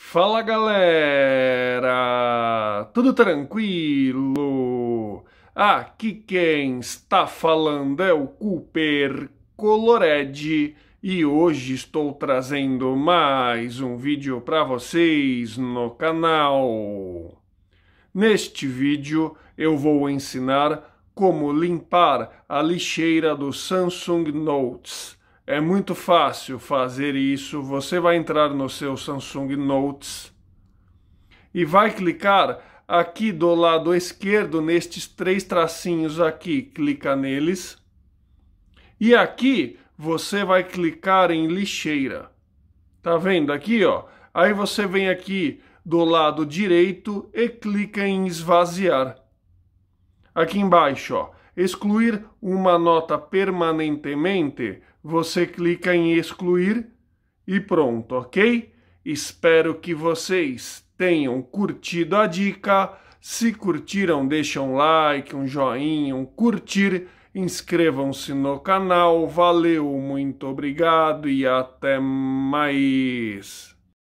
Fala galera! Tudo tranquilo? Aqui quem está falando é o Cooper Colored e hoje estou trazendo mais um vídeo para vocês no canal. Neste vídeo eu vou ensinar como limpar a lixeira do Samsung Notes é muito fácil fazer isso. Você vai entrar no seu Samsung Notes e vai clicar aqui do lado esquerdo nestes três tracinhos aqui. Clica neles. E aqui você vai clicar em lixeira. Tá vendo aqui, ó? Aí você vem aqui do lado direito e clica em esvaziar. Aqui embaixo, ó Excluir uma nota permanentemente, você clica em excluir e pronto, ok? Espero que vocês tenham curtido a dica. Se curtiram, deixam um like, um joinha, um curtir, inscrevam-se no canal. Valeu, muito obrigado e até mais.